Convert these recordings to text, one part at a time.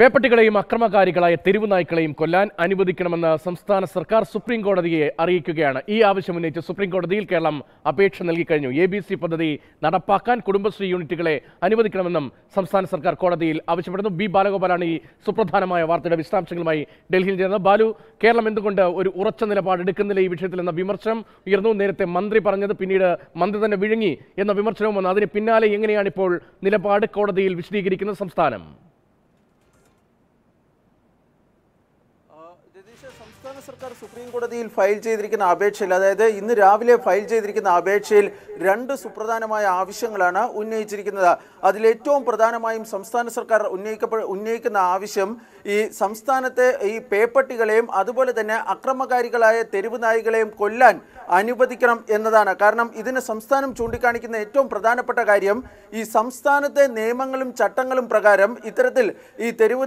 പേപ്പട്ടികളെയും അക്രമകാരികളായ തെരുവുനായ്ക്കളെയും കൊല്ലാൻ അനുവദിക്കണമെന്ന് സംസ്ഥാന സർക്കാർ സുപ്രീം കോടതിയെ അറിയിക്കുകയാണ് ഈ ആവശ്യം ഉന്നയിച്ച് സുപ്രീം കോടതിയിൽ കേരളം അപേക്ഷ നൽകിക്കഴിഞ്ഞു എ ബി സി പദ്ധതി നടപ്പാക്കാൻ കുടുംബശ്രീ യൂണിറ്റുകളെ അനുവദിക്കണമെന്നും സംസ്ഥാന സർക്കാർ കോടതിയിൽ ആവശ്യപ്പെടുന്നു ബി ബാലഗോപാലാണ് ഈ സുപ്രധാനമായ വാർത്തയുടെ വിശദാംശങ്ങളുമായി ഡൽഹിയിൽ ചേർന്നത് ബാലു കേരളം എന്തുകൊണ്ട് ഒരു ഉറച്ച നിലപാട് എടുക്കുന്നില്ല ഈ വിഷയത്തിൽ എന്ന വിമർശനം ഉയർന്നു നേരത്തെ മന്ത്രി പറഞ്ഞത് പിന്നീട് മന്ത്രി തന്നെ വിഴുങ്ങി എന്ന വിമർശനവും വന്നു അതിന് പിന്നാലെ എങ്ങനെയാണ് ഇപ്പോൾ നിലപാട് കോടതിയിൽ വിശദീകരിക്കുന്ന സംസ്ഥാനം സർക്കാർ സുപ്രീം കോടതിയിൽ ഫയൽ ചെയ്തിരിക്കുന്ന അപേക്ഷയിൽ അതായത് ഇന്ന് രാവിലെ ഫയൽ ചെയ്തിരിക്കുന്ന അപേക്ഷയിൽ രണ്ട് സുപ്രധാനമായ ആവശ്യങ്ങളാണ് ഉന്നയിച്ചിരിക്കുന്നത് അതിലേറ്റവും പ്രധാനമായും സംസ്ഥാന സർക്കാർ ഉന്നയിക്കപ്പെട ഉന്നയിക്കുന്ന ആവശ്യം ഈ സംസ്ഥാനത്തെ ഈ പേപ്പട്ടികളെയും അതുപോലെ തന്നെ അക്രമകാരികളായ തെരുവ് നായികളെയും കൊല്ലാൻ അനുവദിക്കണം എന്നതാണ് കാരണം ഇതിന് സംസ്ഥാനം ചൂണ്ടിക്കാണിക്കുന്ന ഏറ്റവും പ്രധാനപ്പെട്ട കാര്യം ഈ സംസ്ഥാനത്തെ നിയമങ്ങളും ചട്ടങ്ങളും പ്രകാരം ഇത്തരത്തിൽ ഈ തെരുവ്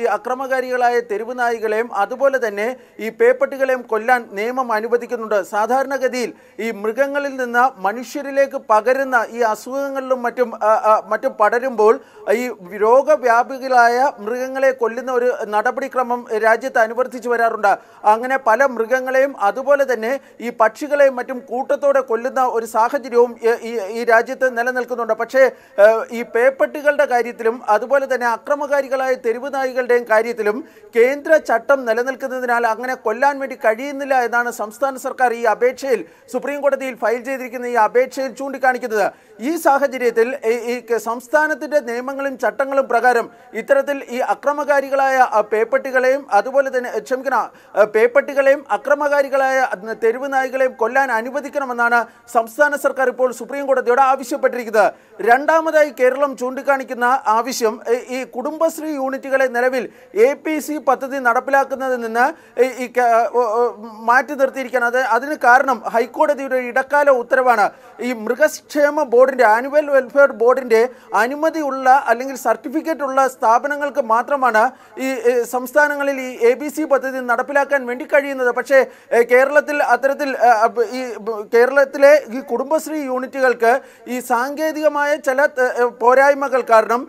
ഈ അക്രമകാരികളായ തെരുവ് നായികളെയും അതുപോലെ തന്നെ ഈ പേപ്പട്ടികളെയും കൊല്ലാൻ നിയമം അനുവദിക്കുന്നുണ്ട് സാധാരണഗതിയിൽ ഈ മൃഗങ്ങളിൽ നിന്ന് മനുഷ്യരിലേക്ക് പകരുന്ന ഈ അസുഖങ്ങളിലും മറ്റും മറ്റും പടരുമ്പോൾ ഈ രോഗവ്യാപികളായ മൃഗങ്ങളെ കൊല്ലുന്ന ഒരു നടപടിക്രമം രാജ്യത്ത് അനുവർത്തിച്ചു വരാറുണ്ട് അങ്ങനെ പല മൃഗങ്ങളെയും അതുപോലെ തന്നെ ഈ പക്ഷികളെയും മറ്റും കൂട്ടത്തോടെ കൊല്ലുന്ന ഒരു സാഹചര്യവും ഈ രാജ്യത്ത് നിലനിൽക്കുന്നുണ്ട് പക്ഷേ ഈ പേപ്പട്ടികളുടെ കാര്യത്തിലും അതുപോലെ തന്നെ അക്രമകാരികളായ തെരുവ് നായികളുടെയും കാര്യത്തിലും കേന്ദ്ര ചട്ടം നിലനിൽക്കുന്നതിനാൽ അങ്ങനെ കൊല്ലാൻ വേണ്ടി കഴിയുന്നില്ല എന്നാണ് സംസ്ഥാന സർക്കാർ ഈ അപേക്ഷയിൽ സുപ്രീം കോടതിയിൽ ഫയൽ ചെയ്തിരിക്കുന്ന ഈ അപേക്ഷയിൽ ചൂണ്ടിക്കാണിക്കുന്നത് ഈ സാഹചര്യത്തിൽ ഈ സംസ്ഥാനത്തിൻ്റെ നിയമങ്ങളും ചട്ടങ്ങളും പ്രകാരം ഇത്തരത്തിൽ ഈ അക്രമകാരികളായ പേപ്പട്ടികളെയും അതുപോലെ തന്നെ ക്ഷമിക്കണ പേപ്പട്ടികളെയും അക്രമകാരികളായ തെരുവ് നായികളെയും കൊല്ലാൻ അനുവദിക്കണമെന്നാണ് സംസ്ഥാന സർക്കാർ ഇപ്പോൾ സുപ്രീം കോടതിയോട് ആവശ്യപ്പെട്ടിരിക്കുന്നത് രണ്ടാമതായി കേരളം ചൂണ്ടിക്കാണിക്കുന്ന ആവശ്യം ഈ കുടുംബശ്രീ യൂണിറ്റുകളെ നിലവിൽ എ പി സി പദ്ധതി നടപ്പിലാക്കുന്നതിൽ നിന്ന് മാറ്റി നിർത്തിയിരിക്കുകയാണ് അത് അതിന് കാരണം ഹൈക്കോടതിയുടെ ഇടക്കാല ഉത്തരവാണ് ഈ മൃഗക്ഷേമ ബോർഡിൻ്റെ ആനുവൽ വെൽഫെയർ ബോർഡിൻ്റെ അനുമതിയുള്ള അല്ലെങ്കിൽ സർട്ടിഫിക്കറ്റ് ഉള്ള സ്ഥാപനങ്ങൾക്ക് മാത്രമാണ് ഈ സംസ്ഥാനങ്ങളിൽ ഈ എ ബി സി പദ്ധതി നടപ്പിലാക്കാൻ വേണ്ടി കഴിയുന്നത് പക്ഷേ കേരളത്തിൽ അത്തരത്തിൽ ഈ കേരളത്തിലെ ഈ കുടുംബശ്രീ യൂണിറ്റുകൾക്ക് ഈ സാങ്കേതികമായ ചില പോരായ്മകൾ കാരണം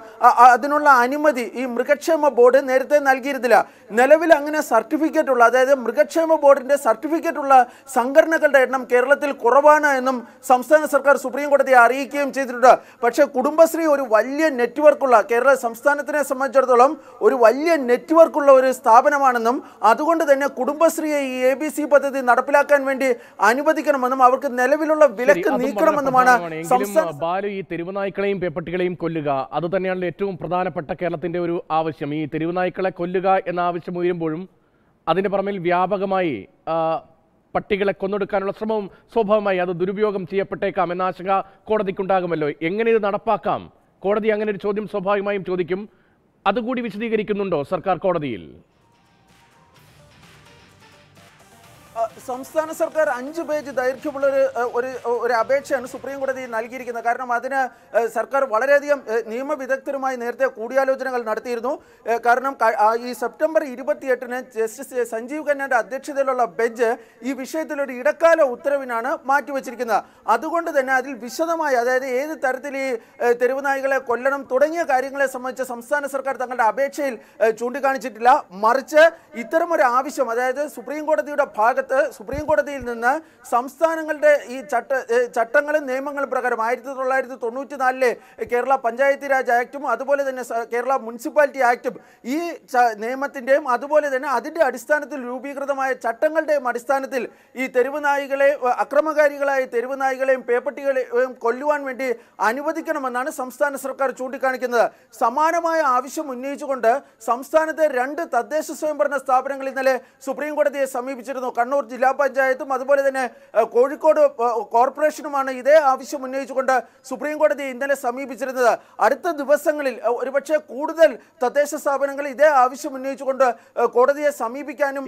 അതിനുള്ള അനുമതി ഈ മൃഗക്ഷേമ ബോർഡ് നേരത്തെ നൽകിയിരുന്നില്ല നിലവിൽ അങ്ങനെ സർട്ടിഫിക്കറ്റ് ഉള്ള അതായത് അതായത് മൃഗക്ഷേമ ബോർഡിൻ്റെ സർട്ടിഫിക്കറ്റുള്ള സംഘടനകളുടെ എണ്ണം കേരളത്തിൽ കുറവാണ് എന്നും സംസ്ഥാന സർക്കാർ സുപ്രീം കോടതിയെ അറിയിക്കുകയും ചെയ്തിട്ടുണ്ട് പക്ഷേ കുടുംബശ്രീ ഒരു വലിയ നെറ്റ്വർക്കുള്ള കേരള സംസ്ഥാനത്തിനെ സംബന്ധിച്ചിടത്തോളം ഒരു വലിയ നെറ്റ്വർക്കുള്ള ഒരു സ്ഥാപനമാണെന്നും അതുകൊണ്ട് തന്നെ കുടുംബശ്രീയെ ഈ എ ബി സി പദ്ധതി നടപ്പിലാക്കാൻ വേണ്ടി അനുവദിക്കണമെന്നും അവർക്ക് നിലവിലുള്ള വിലക്ക് നീക്കണമെന്നുമാണ് സംസ്ഥാന ബാലു ഈ തെരുവുനായ്ക്കളെയും പേപ്പട്ടികളെയും കൊല്ലുക അത് തന്നെയാണ് ഏറ്റവും പ്രധാനപ്പെട്ട കേരളത്തിന്റെ ഒരു ആവശ്യം ഈ തെരുവുനായ്ക്കളെ കൊല്ലുക എന്ന ആവശ്യം ഉയരുമ്പോഴും അതിന് പുറമിൽ വ്യാപകമായി പട്ടികളെ കൊന്നൊടുക്കാനുള്ള ശ്രമവും സ്വാഭാവികമായി അത് ദുരുപയോഗം ചെയ്യപ്പെട്ടേക്കാം എന്ന ആശങ്ക കോടതിക്കുണ്ടാകുമല്ലോ എങ്ങനെ ഇത് നടപ്പാക്കാം കോടതി അങ്ങനെ ഒരു ചോദ്യം സ്വാഭാവികമായും ചോദിക്കും അതുകൂടി വിശദീകരിക്കുന്നുണ്ടോ സർക്കാർ കോടതിയിൽ സംസ്ഥാന സർക്കാർ അഞ്ച് പേജ് ദൈർഘ്യമുള്ള ഒരു ഒരു അപേക്ഷയാണ് സുപ്രീം കോടതി നൽകിയിരിക്കുന്നത് കാരണം അതിന് സർക്കാർ വളരെയധികം നിയമവിദഗ്ധരുമായി നേരത്തെ കൂടിയാലോചനകൾ നടത്തിയിരുന്നു കാരണം ഈ സെപ്റ്റംബർ ഇരുപത്തിയെട്ടിന് ജസ്റ്റിസ് സഞ്ജീവ് ഖന്നയുടെ അധ്യക്ഷതയിലുള്ള ബെഞ്ച് ഈ വിഷയത്തിലൊരു ഇടക്കാല ഉത്തരവിനാണ് മാറ്റിവെച്ചിരിക്കുന്നത് അതുകൊണ്ട് തന്നെ അതിൽ വിശദമായി അതായത് ഏത് തരത്തിൽ ഈ തെരുവുനായികളെ കൊല്ലണം തുടങ്ങിയ കാര്യങ്ങളെ സംബന്ധിച്ച് സംസ്ഥാന സർക്കാർ തങ്ങളുടെ അപേക്ഷയിൽ ചൂണ്ടിക്കാണിച്ചിട്ടില്ല മറിച്ച് ഇത്തരമൊരു ആവശ്യം അതായത് സുപ്രീം കോടതിയുടെ ഭാഗത്ത് സുപ്രീം കോടതിയിൽ നിന്ന് സംസ്ഥാനങ്ങളുടെ ഈ ചട്ട ചട്ടങ്ങളും നിയമങ്ങളും പ്രകാരം ആയിരത്തി തൊള്ളായിരത്തി തൊണ്ണൂറ്റി നാലിലെ കേരള പഞ്ചായത്ത് രാജ് ആക്റ്റും അതുപോലെ തന്നെ കേരള മുനിസിപ്പാലിറ്റി ആക്റ്റും ഈ നിയമത്തിൻ്റെയും അതുപോലെ തന്നെ അതിൻ്റെ അടിസ്ഥാനത്തിൽ രൂപീകൃതമായ ചട്ടങ്ങളുടെയും അടിസ്ഥാനത്തിൽ ഈ തെരുവ് നായികളെ അക്രമകാരികളായ തെരുവ് നായികളെയും പേപ്പട്ടികളെയും കൊല്ലുവാൻ വേണ്ടി അനുവദിക്കണമെന്നാണ് സംസ്ഥാന സർക്കാർ ചൂണ്ടിക്കാണിക്കുന്നത് സമാനമായ ആവശ്യം ഉന്നയിച്ചുകൊണ്ട് സംസ്ഥാനത്തെ രണ്ട് തദ്ദേശ സ്വയംഭരണ സ്ഥാപനങ്ങൾ ഇന്നലെ സുപ്രീം കോടതിയെ സമീപിച്ചിരുന്നു കണ്ണൂർ ജില്ലാ പഞ്ചായത്തും അതുപോലെ തന്നെ കോഴിക്കോട് കോർപ്പറേഷനുമാണ് ഇതേ ആവശ്യം ഉന്നയിച്ചുകൊണ്ട് സുപ്രീം കോടതിയെ ഇന്നലെ സമീപിച്ചിരുന്നത് അടുത്ത ദിവസങ്ങളിൽ ഒരുപക്ഷെ കൂടുതൽ തദ്ദേശ സ്ഥാപനങ്ങൾ ഇതേ ആവശ്യം ഉന്നയിച്ചുകൊണ്ട് കോടതിയെ സമീപിക്കാനും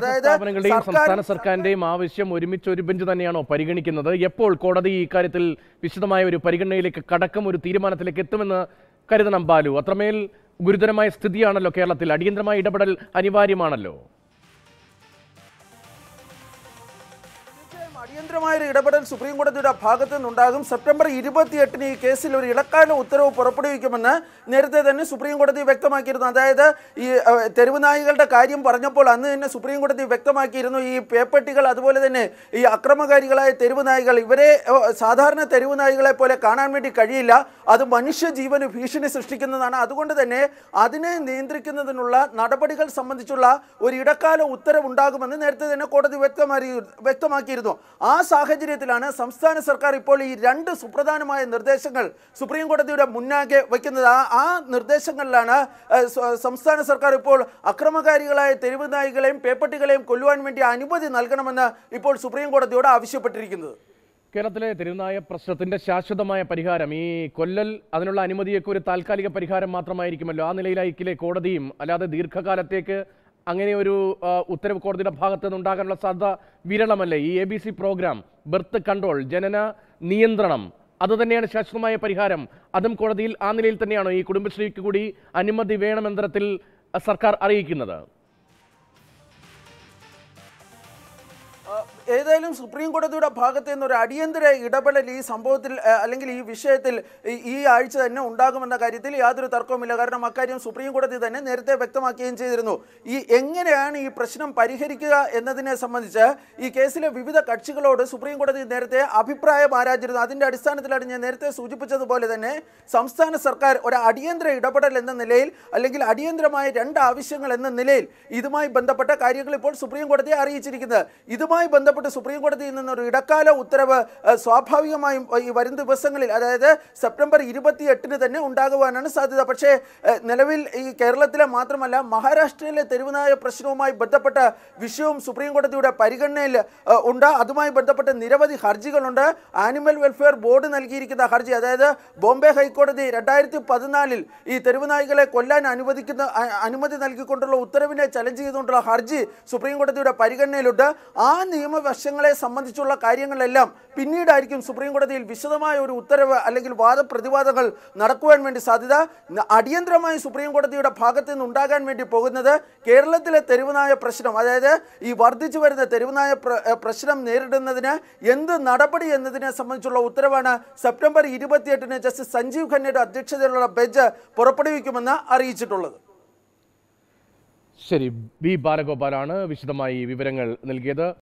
അതായത് സംസ്ഥാന സർക്കാരിന്റെയും ആവശ്യം ഒരുമിച്ച് ഒരു ബെഞ്ച് തന്നെയാണോ പരിഗണിക്കുന്നത് എപ്പോൾ കോടതി ഇക്കാര്യത്തിൽ വിശദമായ ഒരു പരിഗണനയിലേക്ക് കടക്കും ഒരു തീരുമാനത്തിലേക്ക് എത്തുമെന്ന് കരുതണം ബാലു അത്രമേൽ ഗുരുതരമായ സ്ഥിതിയാണല്ലോ കേരളത്തിൽ അടിയന്തരമായ ഇടപെടൽ അനിവാര്യമാണല്ലോ അടിയന്തരമായ ഒരു ഇടപെടൽ സുപ്രീം കോടതിയുടെ ഭാഗത്തു നിന്നുണ്ടാകും സെപ്റ്റംബർ ഇരുപത്തിയെട്ടിന് ഈ കേസിൽ ഒരു ഇടക്കാല ഉത്തരവ് പുറപ്പെടുവിക്കുമെന്ന് നേരത്തെ തന്നെ സുപ്രീം കോടതി വ്യക്തമാക്കിയിരുന്നു അതായത് ഈ തെരുവുനായികളുടെ കാര്യം പറഞ്ഞപ്പോൾ അന്ന് തന്നെ സുപ്രീം കോടതി വ്യക്തമാക്കിയിരുന്നു ഈ പേപ്പട്ടികൾ അതുപോലെ തന്നെ ഈ അക്രമകാരികളായ തെരുവുനായികൾ ഇവരെ സാധാരണ തെരുവുനായികളെ പോലെ കാണാൻ വേണ്ടി കഴിയില്ല അത് മനുഷ്യജീവന് ഭീഷണി സൃഷ്ടിക്കുന്നതാണ് അതുകൊണ്ട് തന്നെ അതിനെ നിയന്ത്രിക്കുന്നതിനുള്ള നടപടികൾ സംബന്ധിച്ചുള്ള ഒരു ഇടക്കാല ഉത്തരവുണ്ടാകുമെന്ന് നേരത്തെ തന്നെ കോടതി വ്യക്തമാക്കി വ്യക്തമാക്കിയിരുന്നു ആ സാഹചര്യത്തിലാണ് സംസ്ഥാന സർക്കാർ ഇപ്പോൾ ഈ രണ്ട് സുപ്രധാനമായ നിർദ്ദേശങ്ങൾ സുപ്രീം കോടതിയുടെ മുന്നാകെ വയ്ക്കുന്നത് ആ നിർദ്ദേശങ്ങളിലാണ് സംസ്ഥാന സർക്കാർ ഇപ്പോൾ അക്രമകാരികളായ തെരുവ് നായികളെയും പേപ്പട്ടികളെയും കൊല്ലുവാൻ വേണ്ടി അനുമതി നൽകണമെന്ന് ഇപ്പോൾ സുപ്രീം കോടതിയോട് ആവശ്യപ്പെട്ടിരിക്കുന്നത് കേരളത്തിലെ തെരുവുനായ പ്രശ്നത്തിന്റെ ശാശ്വതമായ പരിഹാരം ഈ കൊല്ലൽ അതിനുള്ള അനുമതിയൊക്കെ ഒരു താൽക്കാലിക പരിഹാരം മാത്രമായിരിക്കുമല്ലോ ആ നിലയിലായിക്കിലെ കോടതിയും അല്ലാതെ ദീർഘകാലത്തേക്ക് അങ്ങനെ ഒരു ഉത്തരവ് കോടതിയുടെ നിന്ന് ഉണ്ടാകാനുള്ള സാധ്യത വിരളമല്ലേ ഈ A B C programme birth control ജനന നിയന്ത്രണം അത് തന്നെയാണ് ശാശ്വതമായ പരിഹാരം അതും കോടതിയിൽ ആ നിലയിൽ തന്നെയാണോ ഈ കുടുംബശ്രീക്ക് കൂടി അനുമതി വേണമെന്ന തരത്തിൽ സർക്കാർ അറിയിക്കുന്നത് ഏതായാലും സുപ്രീം കോടതിയുടെ ഭാഗത്ത് നിന്നൊരു അടിയന്തര ഇടപെടൽ ഈ സംഭവത്തിൽ അല്ലെങ്കിൽ ഈ വിഷയത്തിൽ ഈ ആഴ്ച തന്നെ ഉണ്ടാകുമെന്ന കാര്യത്തിൽ യാതൊരു തർക്കവുമില്ല കാരണം അക്കാര്യം സുപ്രീം കോടതി തന്നെ നേരത്തെ വ്യക്തമാക്കുകയും ചെയ്തിരുന്നു ഈ എങ്ങനെയാണ് ഈ പ്രശ്നം പരിഹരിക്കുക എന്നതിനെ സംബന്ധിച്ച് ഈ കേസിലെ വിവിധ കക്ഷികളോട് സുപ്രീം കോടതി നേരത്തെ അഭിപ്രായം ആരാഞ്ഞിരുന്നു അതിൻ്റെ അടിസ്ഥാനത്തിലാണ് ഞാൻ നേരത്തെ സൂചിപ്പിച്ചതുപോലെ തന്നെ സംസ്ഥാന സർക്കാർ ഒരു അടിയന്തര ഇടപെടൽ എന്ന നിലയിൽ അല്ലെങ്കിൽ അടിയന്തരമായ രണ്ട് ആവശ്യങ്ങൾ എന്ന നിലയിൽ ഇതുമായി ബന്ധപ്പെട്ട കാര്യങ്ങൾ ഇപ്പോൾ സുപ്രീം കോടതിയെ അറിയിച്ചിരിക്കുന്നത് ഇതുമായി ബന്ധപ്പെട്ട് ബന്ധപ്പെട്ട് സുപ്രീം കോടതിയിൽ നിന്ന് ഒരു ഇടക്കാല ഉത്തരവ് സ്വാഭാവികമായും ഈ വരും ദിവസങ്ങളിൽ അതായത് സെപ്റ്റംബർ ഇരുപത്തി എട്ടിന് തന്നെ ഉണ്ടാകുവാനാണ് സാധ്യത പക്ഷേ നിലവിൽ ഈ കേരളത്തിലെ മാത്രമല്ല മഹാരാഷ്ട്രയിലെ തെരുവുനായ പ്രശ്നവുമായി ബന്ധപ്പെട്ട വിഷയവും സുപ്രീം കോടതിയുടെ പരിഗണനയിൽ ഉണ്ട് അതുമായി ബന്ധപ്പെട്ട് നിരവധി ഹർജികളുണ്ട് ആനിമൽ വെൽഫെയർ ബോർഡ് നൽകിയിരിക്കുന്ന ഹർജി അതായത് ബോംബെ ഹൈക്കോടതി രണ്ടായിരത്തി പതിനാലിൽ ഈ തെരുവുനായികളെ കൊല്ലാൻ അനുവദിക്കുന്ന അനുമതി നൽകിക്കൊണ്ടുള്ള ഉത്തരവിനെ ചലഞ്ച് ചെയ്തുകൊണ്ടുള്ള ഹർജി സുപ്രീം കോടതിയുടെ പരിഗണനയിലുണ്ട് ആ നിയമ വശങ്ങളെ സംബന്ധിച്ചുള്ള കാര്യങ്ങളെല്ലാം പിന്നീടായിരിക്കും സുപ്രീം കോടതിയിൽ വിശദമായ ഒരു ഉത്തരവ് അല്ലെങ്കിൽ വാദപ്രതിവാദങ്ങൾ നടക്കുവാൻ വേണ്ടി സാധ്യത അടിയന്തരമായി സുപ്രീം കോടതിയുടെ ഭാഗത്തു നിന്നുണ്ടാകാൻ വേണ്ടി പോകുന്നത് കേരളത്തിലെ തെരുവുനായ പ്രശ്നം അതായത് ഈ വർദ്ധിച്ചു വരുന്ന തെരുവുനായ പ്രശ്നം നേരിടുന്നതിന് എന്ത് നടപടി എന്നതിനെ സംബന്ധിച്ചുള്ള ഉത്തരവാണ് സെപ്റ്റംബർ ഇരുപത്തിയെട്ടിന് ജസ്റ്റിസ് സഞ്ജീവ് ഖന്നയുടെ അധ്യക്ഷതയിലുള്ള ബെഞ്ച് പുറപ്പെടുവിക്കുമെന്ന് അറിയിച്ചിട്ടുള്ളത് ശരി ബി ബാലഗോപാലാണ് വിശദമായി വിവരങ്ങൾ നൽകിയത്